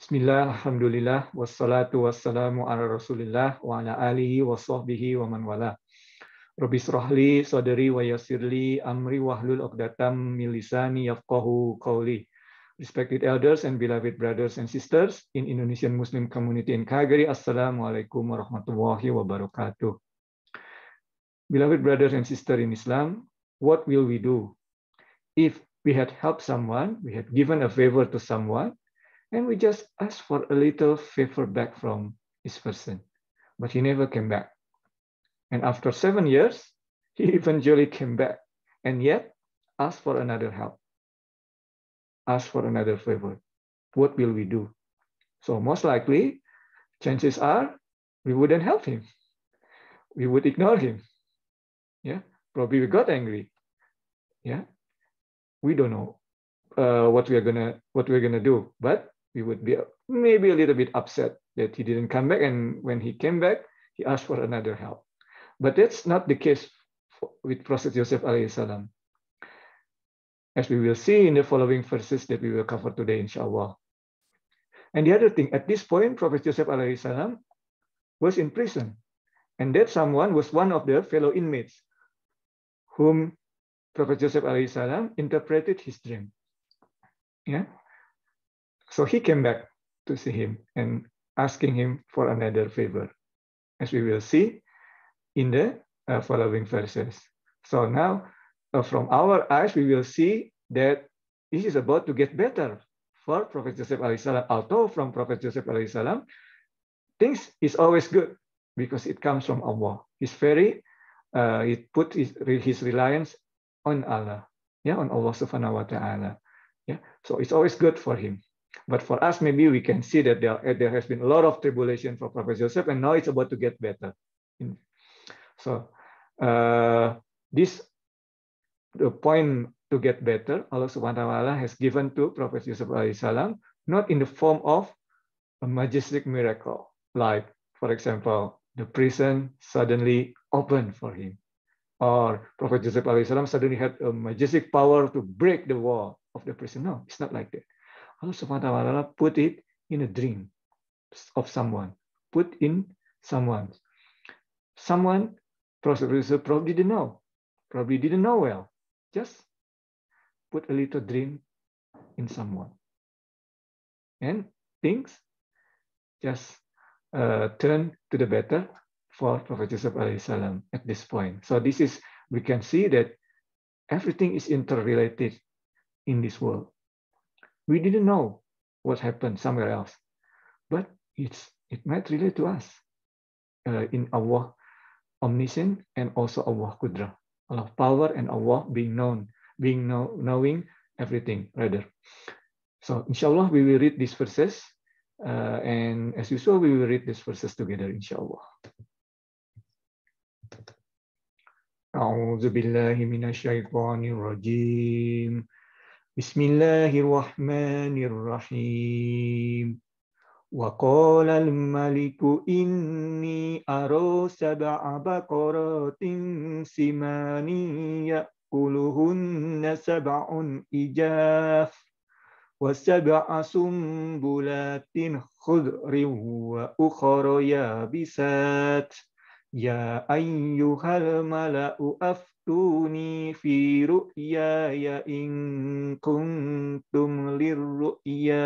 Bismillah, Alhamdulillah, wassalatu wassalamu ala rasulillah wa ala alihi wa sahbihi wa man wala. Rabbi srohli sadri wa yasirli amri wahlul uqdatam min lisani yafqahu qawli. Respected elders and beloved brothers and sisters in Indonesian Muslim community in Calgary, Assalamualaikum warahmatullahi wabarakatuh. Beloved brothers and sisters in Islam, what will we do? If we had helped someone, we had given a favor to someone, And we just asked for a little favor back from this person, but he never came back. And after seven years, he eventually came back and yet asked for another help, asked for another favor. What will we do? So most likely, chances are we wouldn't help him. We would ignore him. Yeah, probably we got angry. Yeah, we don't know uh, what we are gonna what we're gonna do, but we would be maybe a little bit upset that he didn't come back. And when he came back, he asked for another help. But that's not the case for, with Prophet Joseph alayhi salam. As we will see in the following verses that we will cover today, inshallah. And the other thing, at this point, Prophet Joseph alayhi salam was in prison. And that someone was one of the fellow inmates whom Prophet Joseph alayhi salam interpreted his dream. Yeah? So he came back to see him and asking him for another favor, as we will see in the uh, following verses. So now, uh, from our eyes, we will see that this is about to get better for Prophet Joseph alayhi salam. Although from Prophet Joseph alayhi salam, things is always good because it comes from Allah. He's very, uh, he put his, his reliance on Allah, yeah, on Allah subhanahu wa ta'ala. Yeah, so it's always good for him. But for us, maybe we can see that there, there has been a lot of tribulation for Prophet Joseph, and now it's about to get better. So uh, this the point to get better Allah subhanahu wa ta'ala has given to Prophet Joseph Salam not in the form of a majestic miracle, like for example, the prison suddenly opened for him, or Prophet Joseph suddenly had a majestic power to break the wall of the prison. No, it's not like that. Allah subhanahu wa ta'ala put it in a dream of someone, put in someone. Someone probably didn't know, probably didn't know well. Just put a little dream in someone. And things just uh, turn to the better for Prophet Joseph salam at this point. So this is, we can see that everything is interrelated in this world we didn't know what happened somewhere else, but it's it might relate to us uh, in our omniscient and also our kudra, Allah power and Allah being known, being know, knowing everything rather. So inshallah we will read these verses uh, and as usual we will read these verses together inshallah. أعوذ بالله من الشيطان الرجيم بسم الله الرحمن الرحيم وقال الملك إني أرى سبع بقرات سمان يأكلهن سبع إجاف وسبع سنبلات خضر وأخر يابسات يا أيها الملأ أف tuni fi ru'ya ya in kuntum lirru'ya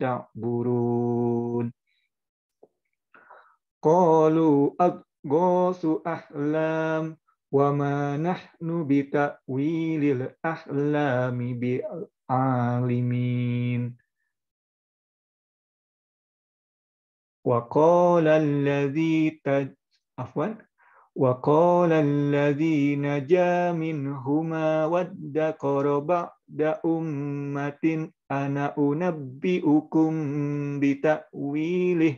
ta'burun qalu aghosu ahlam wa ma nahnu bi ta'wilil ahlami bi alimin wa qala alladhi afwan وقال الذي نجا منهما وادكر بعد أمة أنا أنبئكم بتأويله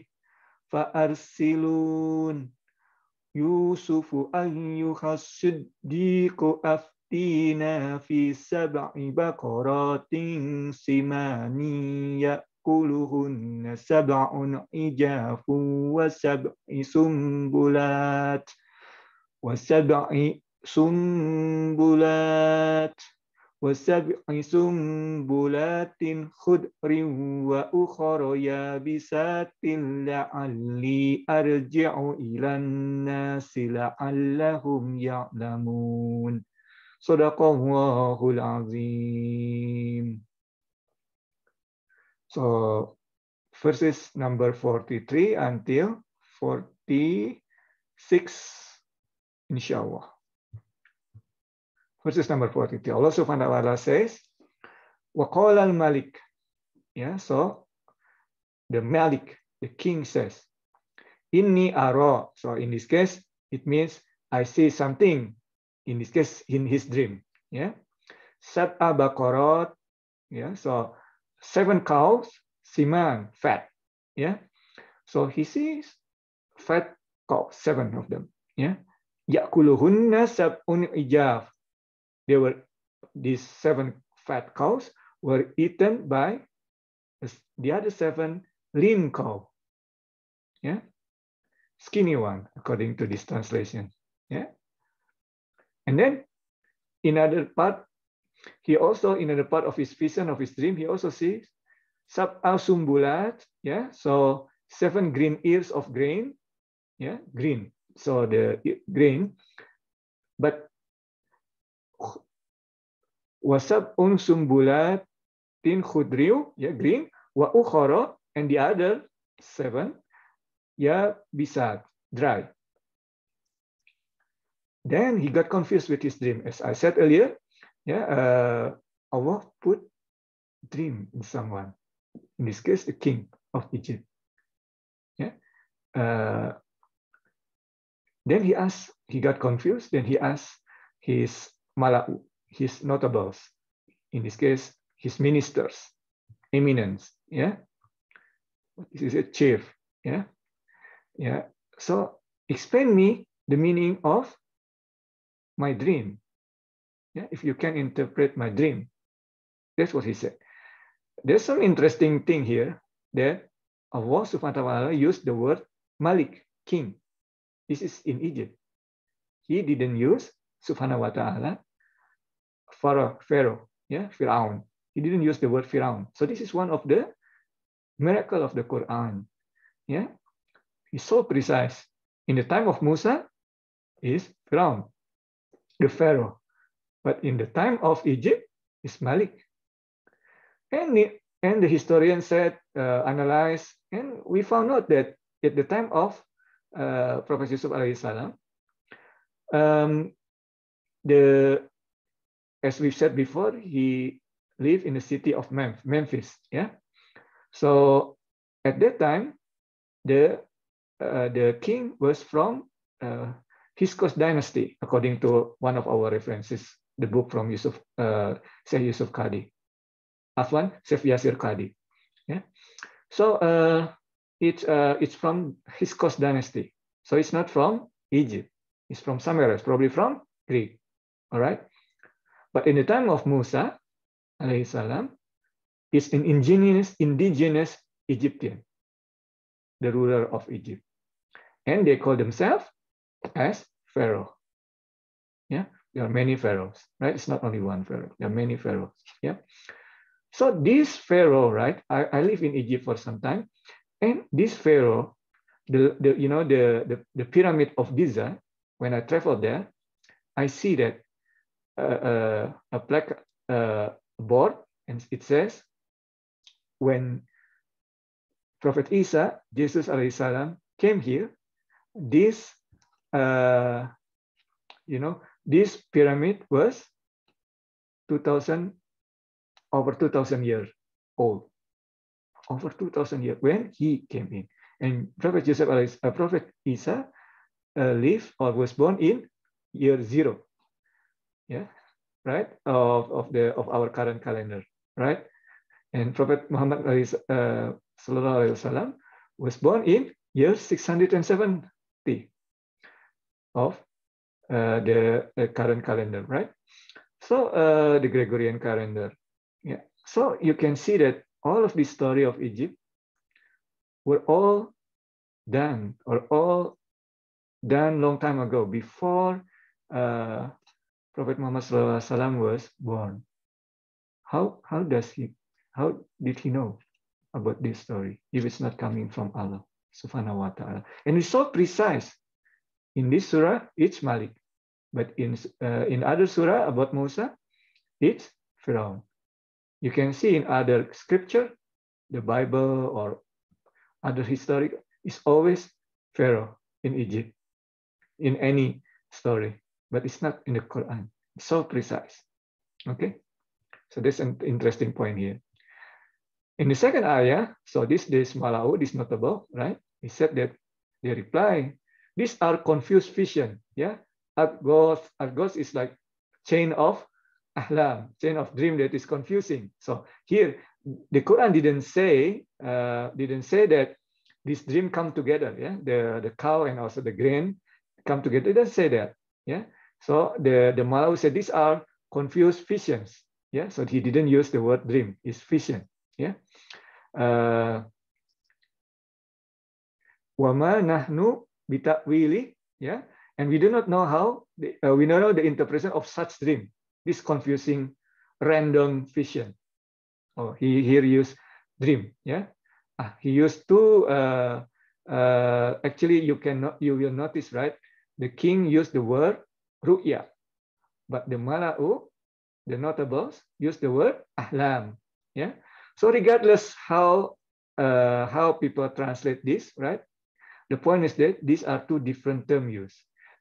فأرسلون يوسف أيها الصديق أفتينا في سبع بقرات سمان يأكلهن سبع عجاف وسبع سنبلات ۖ وسبع سنبلات وسبع سنبلات خضر وأخر يابسات لعلي أرجع إلى الناس لعلهم يعلمون صدق الله العظيم So verses number 43 until 46 insyaallah. Verses number 43. Allah subhanahu wa ta'ala says, qala al-malik. Yeah, so the malik, the king says, inni ara. So in this case, it means I see something. In this case, in his dream. Yeah. abaqarat, ya. Yeah. So seven cows, siman, fat. Yeah. So he sees fat cows, seven of them. Yeah. Yakuluhunna sab'un ijaf. They were, these seven fat cows were eaten by the other seven lean cow. Yeah? Skinny one, according to this translation. Yeah? And then in other part, he also, in another part of his vision of his dream, he also sees sab'a sumbulat, yeah, so seven green ears of grain, yeah, green, so the grain, but wasab'un um sumbulatin khudriu, yeah green, wa uchoro and the other seven, ya bisa, dry. Then he got confused with his dream. As I said earlier, yeah, uh, Allah put dream in someone. In this case, the king of Egypt. Yeah, uh, then he asked, he got confused, then he asked his mala'u, his notables, in this case, his ministers, eminence, yeah? This is a chief, yeah? Yeah, so explain me the meaning of my dream. Yeah, if you can interpret my dream. That's what he said. There's some interesting thing here that Allah subhanahu wa ta'ala used the word Malik, king. This is in Egypt. He didn't use subhanahu wa ta'ala for Pharaoh, yeah, Firaun. He didn't use the word Firaun. So this is one of the miracle of the Quran. Yeah, he's so precise. In the time of Musa, is Firaun, the Pharaoh. But in the time of Egypt, is Malik. And the, and the historian said, uh, analyzed, and we found out that at the time of uh, eh, Professor Yusuf Alaihissalam. Um, the as we've said before, he lived in the city of Memphis. Yeah, so at that time, the uh, the king was from uh, Hyksos dynasty, according to one of our references, the book from Yusuf uh, Syekh Yusuf Kadi, Afwan Syekh Yasir Kadi. Yeah, so. Uh, it, uh, it's from Hiskos dynasty. So it's not from Egypt. It's from somewhere else, probably from Greek. All right. But in the time of Musa, alayhi salam, is an indigenous, indigenous Egyptian, the ruler of Egypt. And they call themselves as Pharaoh. Yeah, there are many pharaohs, right? It's not only one pharaoh, there are many pharaohs. Yeah. So this pharaoh, right? I, I live in Egypt for some time. And this pharaoh, the, the you know the, the, the pyramid of Giza, when I traveled there, I see that uh, uh, a black uh, board, and it says, when Prophet Isa, Jesus salam, came here, this uh, you know this pyramid was 2000 over 2000 years old over 2,000 years when he came in. And Prophet Joseph, uh, Prophet Isa uh, lived or was born in year zero, yeah, right, of, of, the, of our current calendar, right? And Prophet Muhammad uh, wasallam was born in year 670 of uh, the, current calendar, right? So uh, the Gregorian calendar. Yeah. So you can see that all of this story of Egypt were all done or all done long time ago before uh, Prophet Muhammad SAW was born. How, how does he, how did he know about this story if it's not coming from Allah subhanahu wa ta'ala? And it's so precise. In this surah, it's Malik. But in, uh, in other surah about Musa, it's Firaun. You can see in other scripture, the Bible or other historic is always Pharaoh in Egypt, in any story, but it's not in the Quran. It's so precise. Okay, so this is an interesting point here. In the second ayah, so this this Malau is notable, right? He said that they reply, these are confused vision. Yeah, Argos, Argos is like chain of ahlam, chain of dream that is confusing. So here, the Quran didn't say uh, didn't say that this dream come together. Yeah, the the cow and also the grain come together. It doesn't say that. Yeah. So the the Malawi said these are confused visions. Yeah. So he didn't use the word dream. It's vision. Yeah. Uh, Wama nahnu bitakwili. Yeah. And we do not know how the, uh, we don't know the interpretation of such dream. this confusing random vision. Oh, he here used dream. Yeah, ah, he used two. Uh, uh, actually, you cannot. You will notice, right? The king used the word ruya, but the mala'u, the notables, used the word ahlam. Yeah. So regardless how uh, how people translate this, right? The point is that these are two different term used.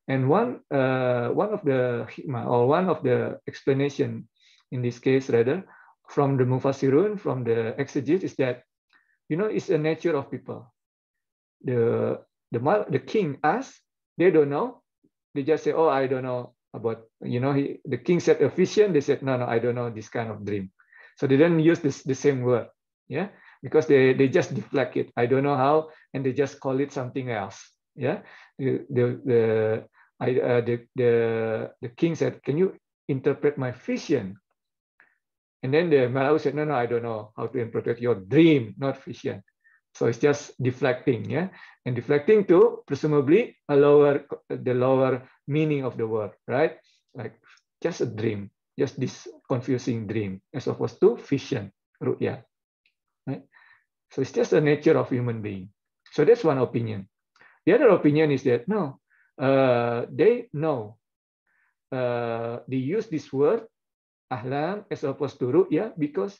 And one, uh, one of the hikmah or one of the explanation in this case rather from the Mufassirun, from the exegetes is that, you know, it's a nature of people. The, the, the king asks, they don't know. They just say, oh, I don't know about, you know, he, the king said a vision. They said, no, no, I don't know this kind of dream. So they didn't use this, the same word. Yeah because they, they just deflect it. I don't know how, and they just call it something else. Yeah, the, the, the I, uh, the, the, the king said, can you interpret my vision? And then the Malawi said, no, no, I don't know how to interpret your dream, not vision. So it's just deflecting, yeah, and deflecting to presumably a lower, the lower meaning of the word, right? Like just a dream, just this confusing dream, as opposed to vision, ruya, right? So it's just the nature of human being. So that's one opinion. The other opinion is that no, Uh, they know. Uh, they use this word ahlam as opposed to ru'ya because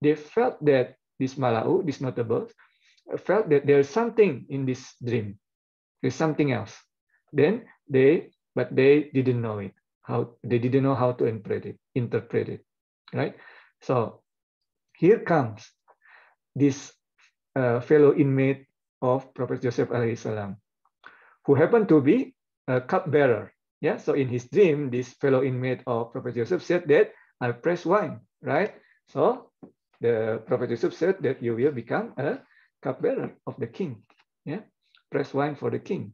they felt that this malau, this notable, felt that there's something in this dream. There's something else. Then they, but they didn't know it. How they didn't know how to interpret it. Interpret it, right? So here comes this uh, fellow inmate of Prophet Joseph alayhi salam. who happened to be a cupbearer. Yeah, so in his dream, this fellow inmate of Prophet Joseph said that I press wine, right? So the Prophet Joseph said that you will become a cupbearer of the king. Yeah, press wine for the king.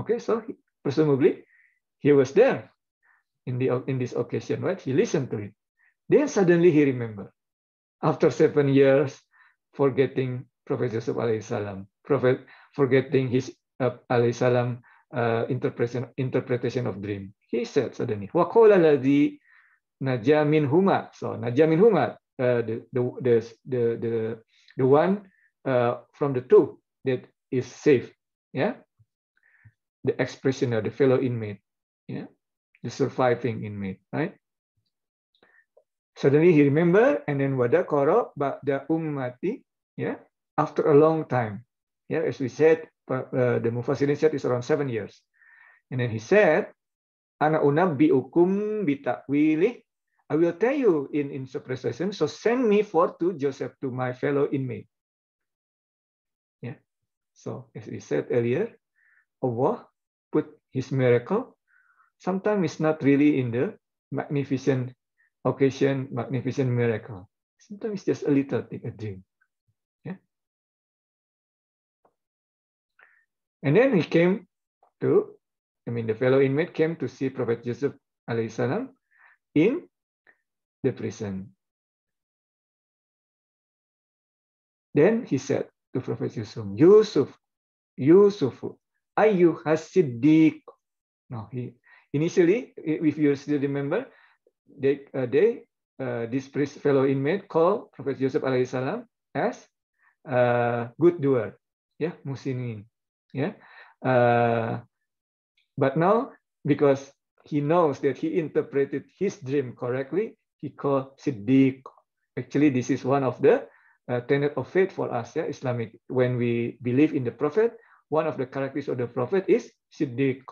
Okay, so presumably he was there in the in this occasion, right? He listened to it. Then suddenly he remembered. After seven years, forgetting Prophet Joseph alayhi salam, Prophet forgetting his alaihissalam uh, eh, interpretation interpretation of dream. He said suddenly, wa qala ladhi najamin huma. So najamin huma, uh, eh, the, the the the the one uh, from the two that is safe. Yeah, the expression of the fellow inmate. Yeah, the surviving inmate. Right. Suddenly he remember and then wada koro da ummati. Yeah, after a long time. Yeah, as we said, uh, the Mufassirin said is around seven years. And then he said, Ana bi takwili. I will tell you in in session. so send me forth to Joseph, to my fellow inmate. Yeah. So as we said earlier, Allah put his miracle. Sometimes it's not really in the magnificent occasion, magnificent miracle. Sometimes it's just a little thing, a dream. And then he came to, I mean, the fellow inmate came to see Prophet Yusuf alayhi salam in the prison. Then he said to Prophet Yusuf, Yusuf, Yusuf, ayu hasiddiq. No, he initially, if you still remember, they, uh, they uh, this fellow inmate called Prophet Yusuf alaihi salam as uh, good doer, yeah, musinin. Yeah, ya. uh, but now because he knows that he interpreted his dream correctly, he called Siddiq. Actually, this is one of the uh, tenet of faith for us, yeah, Islamic. When we believe in the Prophet, one of the characteristics of the Prophet is Siddiq,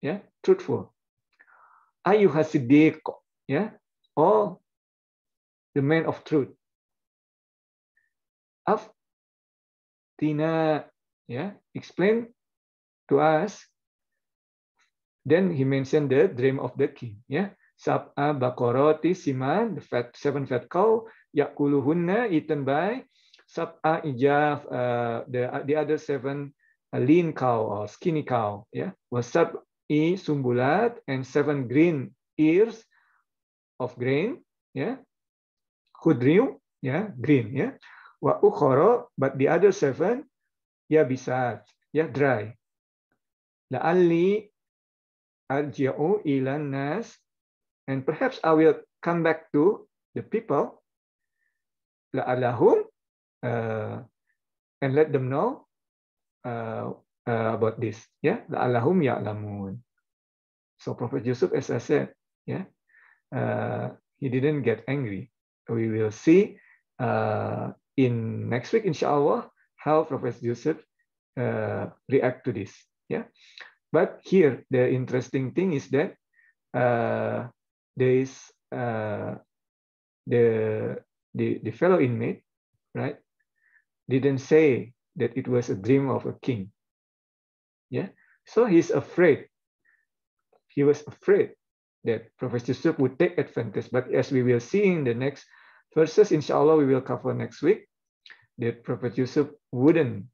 yeah, truthful. Ayuha Siddiq, yeah, all the man of truth. tina yeah, explain to us. Then he mentioned the dream of the king. Yeah, sab'a bakoroti siman, the fat, seven fat cow, yakuluhunna eaten by sab'a ijaf, uh, the the other seven a uh, lean cow or skinny cow. Yeah, wasab i sumbulat and seven green ears of grain. Yeah, kudriu. Yeah, green. Yeah, wa ukhoro, but the other seven ya bisa ya dry ali arji'u ila nas and perhaps I will come back to the people la uh, and let them know uh, uh, about this ya la alahum ya lamun. so prophet yusuf as i said yeah uh, he didn't get angry we will see uh, in next week insyaallah how Professor Joseph uh, react to this. Yeah, but here the interesting thing is that uh, there is uh, the, the the fellow inmate, right, didn't say that it was a dream of a king. Yeah, so he's afraid. He was afraid that Professor Joseph would take advantage. But as we will see in the next verses, inshallah, we will cover next week that Prophet Yusuf wouldn't.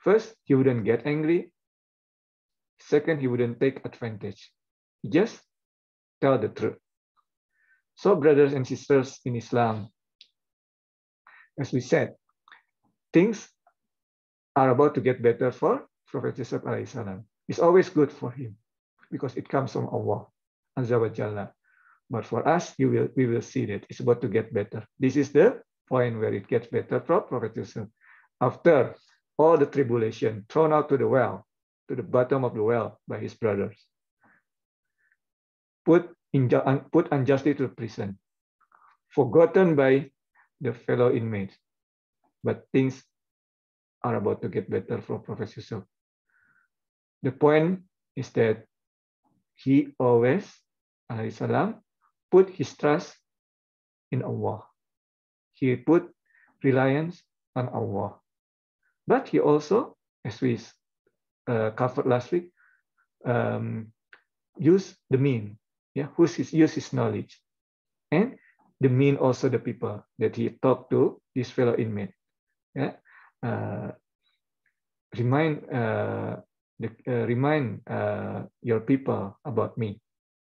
First, he wouldn't get angry. Second, he wouldn't take advantage. Just tell the truth. So, brothers and sisters in Islam, as we said, things are about to get better for Prophet Yusuf salam. It's always good for him because it comes from Allah, Azza wa Jalla. But for us, you will, we will see that it's about to get better. This is the point where it gets better for Professor after all the tribulation thrown out to the well, to the bottom of the well by his brothers. Put, in, put unjustly to prison, forgotten by the fellow inmates. But things are about to get better for Professor Yusuf. The point is that he always, alayhi salam, put his trust in Allah he put reliance on Allah. But he also, as we uh, covered last week, um, use the mean, yeah, who's his, use his knowledge. And the mean also the people that he talked to, this fellow inmate. Yeah? Uh, remind uh, the, uh, remind uh, your people about me.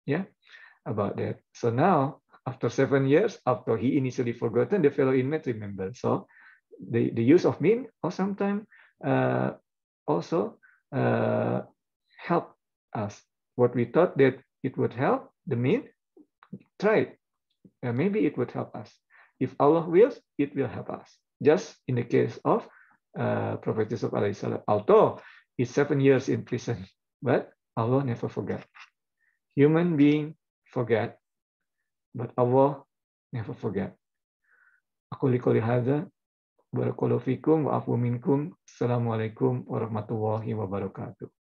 Yeah, about that. So now after seven years, after he initially forgotten, the fellow inmate remember. So the, the use of mean or sometimes uh, also uh, help us. What we thought that it would help, the mean, try it. Uh, maybe it would help us. If Allah wills, it will help us. Just in the case of uh, Prophet Yusuf alayhi salam, although he's seven years in prison, but Allah never forget. Human being forget But Allah never forget. Aku liku hadza. Barakallahu wa'afu minkum. Assalamualaikum warahmatullahi wabarakatuh.